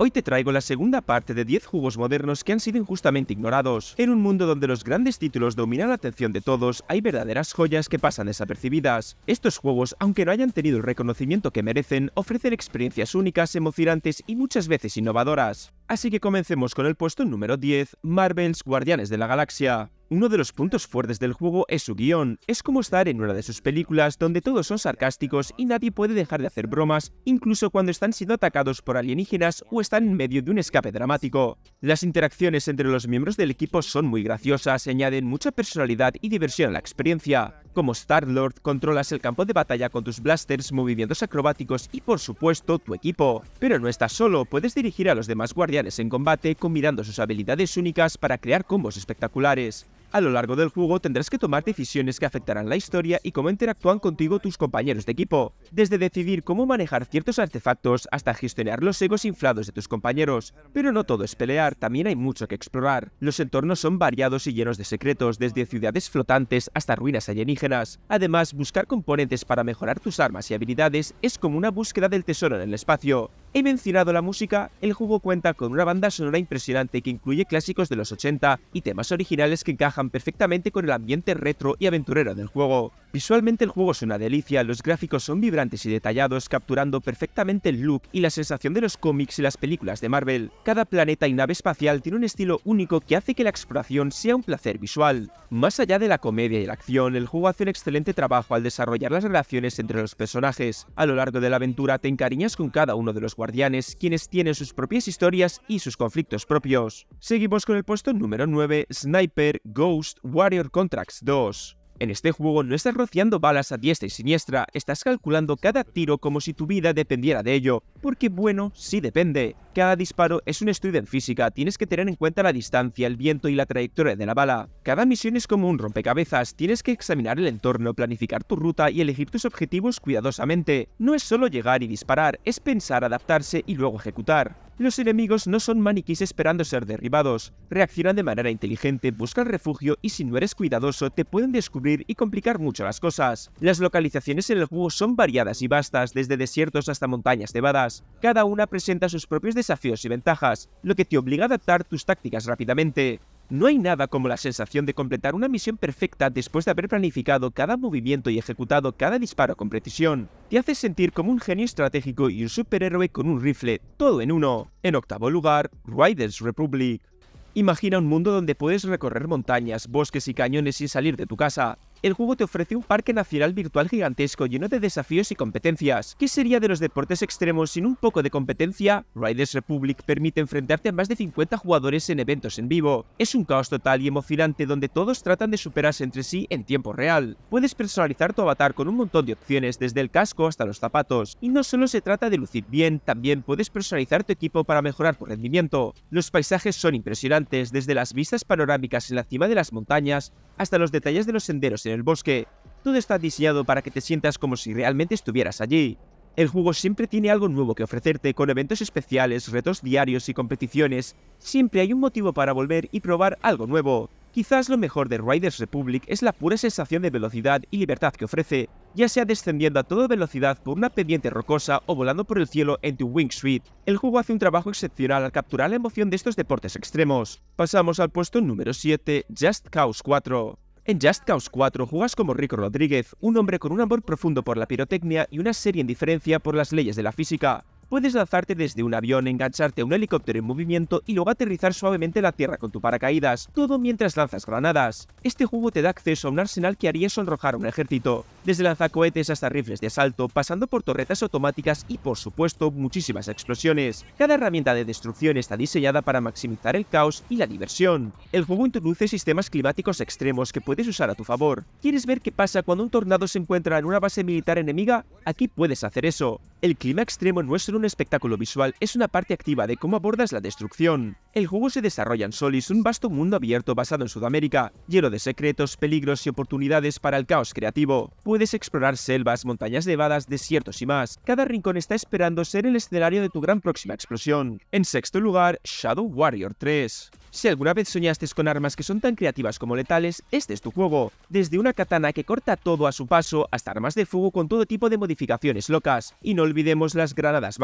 Hoy te traigo la segunda parte de 10 juegos modernos que han sido injustamente ignorados. En un mundo donde los grandes títulos dominan la atención de todos, hay verdaderas joyas que pasan desapercibidas. Estos juegos, aunque no hayan tenido el reconocimiento que merecen, ofrecen experiencias únicas, emocionantes y muchas veces innovadoras. Así que comencemos con el puesto número 10, Marvel's Guardianes de la Galaxia. Uno de los puntos fuertes del juego es su guión. Es como estar en una de sus películas donde todos son sarcásticos y nadie puede dejar de hacer bromas, incluso cuando están siendo atacados por alienígenas o están en medio de un escape dramático. Las interacciones entre los miembros del equipo son muy graciosas y añaden mucha personalidad y diversión a la experiencia. Como Star-Lord, controlas el campo de batalla con tus blasters, movimientos acrobáticos y por supuesto tu equipo. Pero no estás solo, puedes dirigir a los demás guardianes en combate combinando sus habilidades únicas para crear combos espectaculares. A lo largo del juego tendrás que tomar decisiones que afectarán la historia y cómo interactúan contigo tus compañeros de equipo, desde decidir cómo manejar ciertos artefactos hasta gestionar los egos inflados de tus compañeros. Pero no todo es pelear, también hay mucho que explorar. Los entornos son variados y llenos de secretos, desde ciudades flotantes hasta ruinas alienígenas. Además, buscar componentes para mejorar tus armas y habilidades es como una búsqueda del tesoro en el espacio. He mencionado la música, el juego cuenta con una banda sonora impresionante que incluye clásicos de los 80 y temas originales que encajan perfectamente con el ambiente retro y aventurero del juego. Visualmente el juego es una delicia, los gráficos son vibrantes y detallados, capturando perfectamente el look y la sensación de los cómics y las películas de Marvel. Cada planeta y nave espacial tiene un estilo único que hace que la exploración sea un placer visual. Más allá de la comedia y la acción, el juego hace un excelente trabajo al desarrollar las relaciones entre los personajes. A lo largo de la aventura te encariñas con cada uno de los guardianes, quienes tienen sus propias historias y sus conflictos propios. Seguimos con el puesto número 9, Sniper Ghost Warrior Contracts 2. En este juego no estás rociando balas a diestra y siniestra, estás calculando cada tiro como si tu vida dependiera de ello, porque bueno, sí depende. Cada disparo es un estudio en física, tienes que tener en cuenta la distancia, el viento y la trayectoria de la bala. Cada misión es como un rompecabezas, tienes que examinar el entorno, planificar tu ruta y elegir tus objetivos cuidadosamente. No es solo llegar y disparar, es pensar, adaptarse y luego ejecutar. Los enemigos no son maniquís esperando ser derribados, reaccionan de manera inteligente, buscan refugio y si no eres cuidadoso te pueden descubrir y complicar mucho las cosas. Las localizaciones en el juego son variadas y vastas, desde desiertos hasta montañas nevadas. Cada una presenta sus propios desafíos y ventajas, lo que te obliga a adaptar tus tácticas rápidamente. No hay nada como la sensación de completar una misión perfecta después de haber planificado cada movimiento y ejecutado cada disparo con precisión. Te hace sentir como un genio estratégico y un superhéroe con un rifle, todo en uno. En octavo lugar, Riders Republic. Imagina un mundo donde puedes recorrer montañas, bosques y cañones sin salir de tu casa el juego te ofrece un parque nacional virtual gigantesco lleno de desafíos y competencias. ¿Qué sería de los deportes extremos sin un poco de competencia? Riders Republic permite enfrentarte a más de 50 jugadores en eventos en vivo. Es un caos total y emocionante donde todos tratan de superarse entre sí en tiempo real. Puedes personalizar tu avatar con un montón de opciones desde el casco hasta los zapatos. Y no solo se trata de lucir bien, también puedes personalizar tu equipo para mejorar tu rendimiento. Los paisajes son impresionantes, desde las vistas panorámicas en la cima de las montañas hasta los detalles de los senderos en el bosque, todo está diseñado para que te sientas como si realmente estuvieras allí. El juego siempre tiene algo nuevo que ofrecerte con eventos especiales, retos diarios y competiciones. Siempre hay un motivo para volver y probar algo nuevo. Quizás lo mejor de Riders Republic es la pura sensación de velocidad y libertad que ofrece, ya sea descendiendo a toda velocidad por una pendiente rocosa o volando por el cielo en tu Wing El juego hace un trabajo excepcional al capturar la emoción de estos deportes extremos. Pasamos al puesto número 7, Just Cause 4. En Just Cause 4 juegas como Rico Rodríguez, un hombre con un amor profundo por la pirotecnia y una seria indiferencia por las leyes de la física. Puedes lanzarte desde un avión, engancharte a un helicóptero en movimiento y luego aterrizar suavemente la tierra con tu paracaídas, todo mientras lanzas granadas. Este juego te da acceso a un arsenal que haría sonrojar a un ejército, desde lanzacohetes hasta rifles de asalto, pasando por torretas automáticas y por supuesto muchísimas explosiones. Cada herramienta de destrucción está diseñada para maximizar el caos y la diversión. El juego introduce sistemas climáticos extremos que puedes usar a tu favor. ¿Quieres ver qué pasa cuando un tornado se encuentra en una base militar enemiga? Aquí puedes hacer eso. El clima extremo no es un espectáculo visual es una parte activa de cómo abordas la destrucción. El juego se desarrolla en Solis, un vasto mundo abierto basado en Sudamérica, lleno de secretos, peligros y oportunidades para el caos creativo. Puedes explorar selvas, montañas nevadas, desiertos y más. Cada rincón está esperando ser el escenario de tu gran próxima explosión. En sexto lugar, Shadow Warrior 3. Si alguna vez soñaste con armas que son tan creativas como letales, este es tu juego. Desde una katana que corta todo a su paso hasta armas de fuego con todo tipo de modificaciones locas. Y no olvidemos las granadas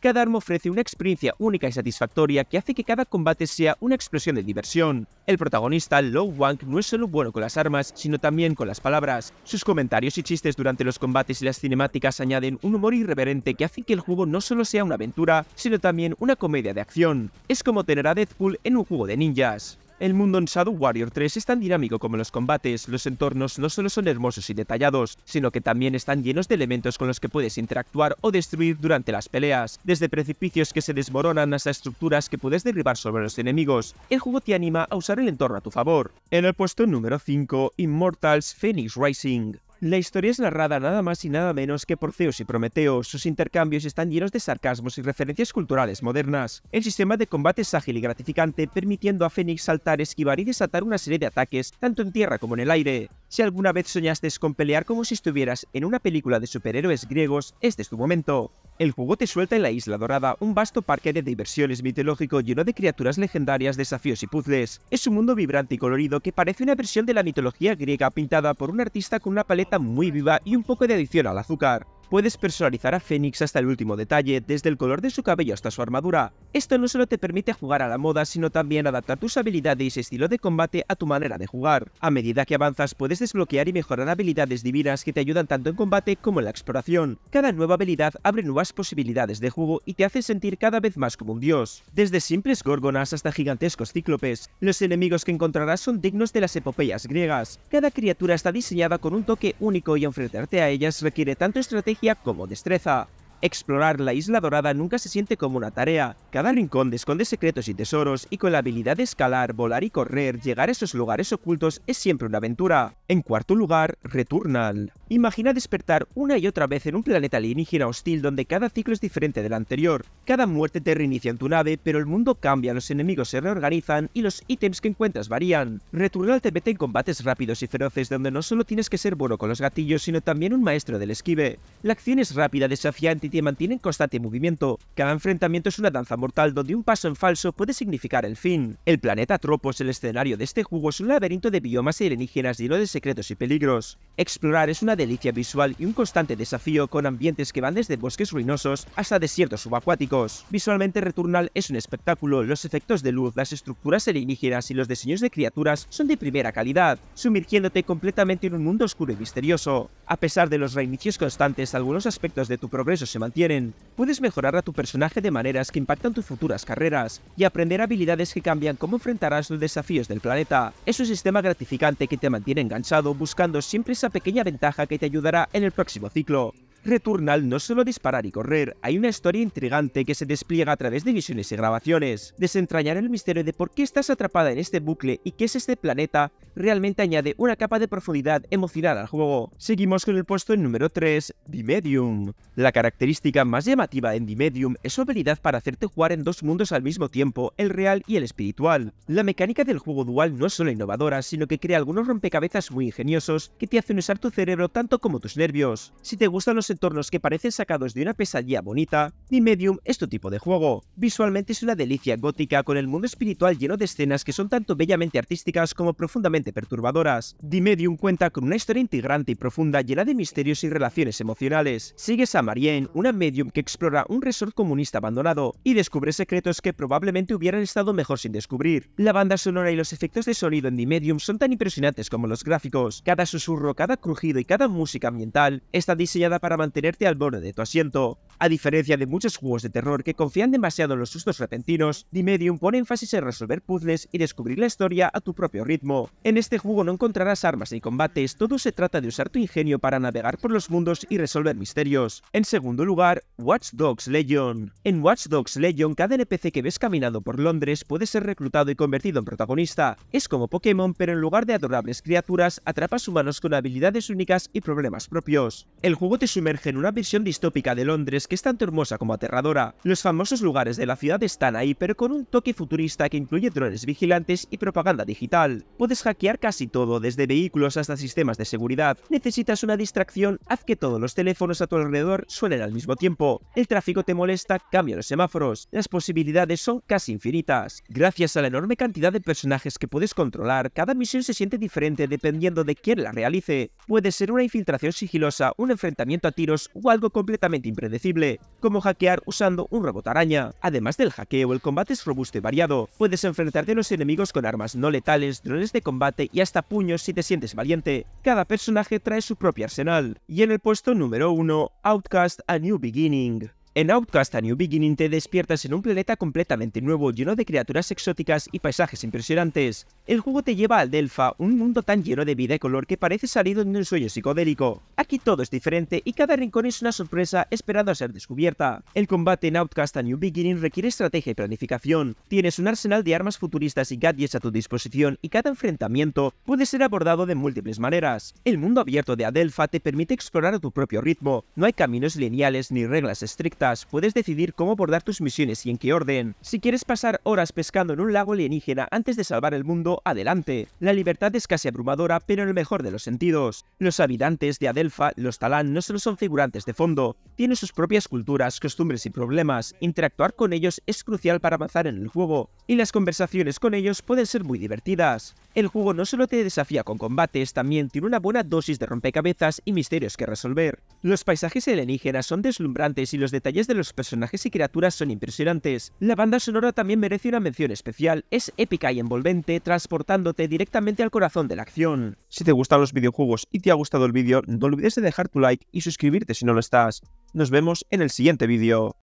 cada arma ofrece una experiencia única y satisfactoria que hace que cada combate sea una explosión de diversión. El protagonista, Low Wang, no es solo bueno con las armas, sino también con las palabras. Sus comentarios y chistes durante los combates y las cinemáticas añaden un humor irreverente que hace que el juego no solo sea una aventura, sino también una comedia de acción. Es como tener a Deadpool en un juego de ninjas. El mundo en Shadow Warrior 3 es tan dinámico como los combates, los entornos no solo son hermosos y detallados, sino que también están llenos de elementos con los que puedes interactuar o destruir durante las peleas, desde precipicios que se desmoronan hasta estructuras que puedes derribar sobre los enemigos. El juego te anima a usar el entorno a tu favor. En el puesto número 5, Immortals Phoenix Rising. La historia es narrada nada más y nada menos que por Zeus y Prometeo, sus intercambios están llenos de sarcasmos y referencias culturales modernas. El sistema de combate es ágil y gratificante, permitiendo a Fénix saltar, esquivar y desatar una serie de ataques, tanto en tierra como en el aire. Si alguna vez soñaste con pelear como si estuvieras en una película de superhéroes griegos, este es tu momento. El juego te suelta en la Isla Dorada, un vasto parque de diversiones mitológico lleno de criaturas legendarias, desafíos y puzzles. Es un mundo vibrante y colorido que parece una versión de la mitología griega pintada por un artista con una paleta muy viva y un poco de adición al azúcar. Puedes personalizar a Fénix hasta el último detalle, desde el color de su cabello hasta su armadura. Esto no solo te permite jugar a la moda, sino también adaptar tus habilidades y estilo de combate a tu manera de jugar. A medida que avanzas, puedes desbloquear y mejorar habilidades divinas que te ayudan tanto en combate como en la exploración. Cada nueva habilidad abre nuevas posibilidades de juego y te hace sentir cada vez más como un dios. Desde simples górgonas hasta gigantescos cíclopes, los enemigos que encontrarás son dignos de las epopeyas griegas. Cada criatura está diseñada con un toque único y enfrentarte a ellas requiere tanto estrategia a como destreza. Explorar la Isla Dorada nunca se siente como una tarea. Cada rincón esconde secretos y tesoros y con la habilidad de escalar, volar y correr, llegar a esos lugares ocultos es siempre una aventura. En cuarto lugar, Returnal. Imagina despertar una y otra vez en un planeta alienígena hostil donde cada ciclo es diferente del anterior. Cada muerte te reinicia en tu nave, pero el mundo cambia, los enemigos se reorganizan y los ítems que encuentras varían. Returnal te mete en combates rápidos y feroces donde no solo tienes que ser bueno con los gatillos, sino también un maestro del esquive. La acción es rápida, desafiante y te mantiene en constante movimiento. Cada enfrentamiento es una danza mortal donde un paso en falso puede significar el fin. El planeta Tropos, el escenario de este juego, es un laberinto de biomas alienígenas lleno de secretos y peligros. Explorar es una delicia visual y un constante desafío con ambientes que van desde bosques ruinosos hasta desiertos subacuáticos. Visualmente Returnal es un espectáculo, los efectos de luz, las estructuras alienígenas y los diseños de criaturas son de primera calidad, sumergiéndote completamente en un mundo oscuro y misterioso. A pesar de los reinicios constantes, algunos aspectos de tu progreso se mantienen. Puedes mejorar a tu personaje de maneras que impactan tus futuras carreras y aprender habilidades que cambian cómo enfrentarás los desafíos del planeta. Es un sistema gratificante que te mantiene enganchado buscando siempre esa pequeña ventaja que te ayudará en el próximo ciclo. Returnal no solo disparar y correr, hay una historia intrigante que se despliega a través de visiones y grabaciones. Desentrañar el misterio de por qué estás atrapada en este bucle y qué es este planeta realmente añade una capa de profundidad emocional al juego. Seguimos con el puesto en número 3, Dimedium. La característica más llamativa en Dimedium es su habilidad para hacerte jugar en dos mundos al mismo tiempo, el real y el espiritual. La mecánica del juego dual no es solo innovadora, sino que crea algunos rompecabezas muy ingeniosos que te hacen usar tu cerebro tanto como tus nervios. Si te gustan los entornos que parecen sacados de una pesadilla bonita, The Medium es tu tipo de juego. Visualmente es una delicia gótica con el mundo espiritual lleno de escenas que son tanto bellamente artísticas como profundamente perturbadoras. The Medium cuenta con una historia integrante y profunda llena de misterios y relaciones emocionales. Sigues a Marianne, una medium que explora un resort comunista abandonado y descubre secretos que probablemente hubieran estado mejor sin descubrir. La banda sonora y los efectos de sonido en The Medium son tan impresionantes como los gráficos. Cada susurro, cada crujido y cada música ambiental está diseñada para mantenerte al borde de tu asiento. A diferencia de muchos juegos de terror que confían demasiado en los sustos repentinos, The Medium pone énfasis en resolver puzzles y descubrir la historia a tu propio ritmo. En este juego no encontrarás armas ni combates, todo se trata de usar tu ingenio para navegar por los mundos y resolver misterios. En segundo lugar, Watch Dogs Legion. En Watch Dogs Legion, cada NPC que ves caminando por Londres puede ser reclutado y convertido en protagonista. Es como Pokémon, pero en lugar de adorables criaturas, atrapas humanos con habilidades únicas y problemas propios. El juego te sumerge en una versión distópica de Londres que es tanto hermosa como aterradora. Los famosos lugares de la ciudad están ahí, pero con un toque futurista que incluye drones vigilantes y propaganda digital. Puedes hackear casi todo, desde vehículos hasta sistemas de seguridad. Necesitas una distracción, haz que todos los teléfonos a tu alrededor suenen al mismo tiempo. El tráfico te molesta, cambia los semáforos. Las posibilidades son casi infinitas. Gracias a la enorme cantidad de personajes que puedes controlar, cada misión se siente diferente dependiendo de quién la realice. Puede ser una infiltración sigilosa, un enfrentamiento a ti o algo completamente impredecible, como hackear usando un robot araña. Además del hackeo, el combate es robusto y variado. Puedes enfrentarte a los enemigos con armas no letales, drones de combate y hasta puños si te sientes valiente. Cada personaje trae su propio arsenal. Y en el puesto número 1, Outcast A New Beginning. En Outcast a New Beginning te despiertas en un planeta completamente nuevo, lleno de criaturas exóticas y paisajes impresionantes. El juego te lleva al Delfa, un mundo tan lleno de vida y color que parece salido de un sueño psicodélico. Aquí todo es diferente y cada rincón es una sorpresa esperando a ser descubierta. El combate en Outcast a New Beginning requiere estrategia y planificación. Tienes un arsenal de armas futuristas y gadgets a tu disposición y cada enfrentamiento puede ser abordado de múltiples maneras. El mundo abierto de Adelpha te permite explorar a tu propio ritmo. No hay caminos lineales ni reglas estrictas puedes decidir cómo abordar tus misiones y en qué orden. Si quieres pasar horas pescando en un lago alienígena antes de salvar el mundo, adelante. La libertad es casi abrumadora, pero en el mejor de los sentidos. Los habitantes de Adelfa, los Talán, no solo son figurantes de fondo, tienen sus propias culturas, costumbres y problemas. Interactuar con ellos es crucial para avanzar en el juego, y las conversaciones con ellos pueden ser muy divertidas. El juego no solo te desafía con combates, también tiene una buena dosis de rompecabezas y misterios que resolver. Los paisajes alienígenas son deslumbrantes y los detalles de los personajes y criaturas son impresionantes. La banda sonora también merece una mención especial, es épica y envolvente, transportándote directamente al corazón de la acción. Si te gustan los videojuegos y te ha gustado el vídeo, no olvides de dejar tu like y suscribirte si no lo estás. Nos vemos en el siguiente vídeo.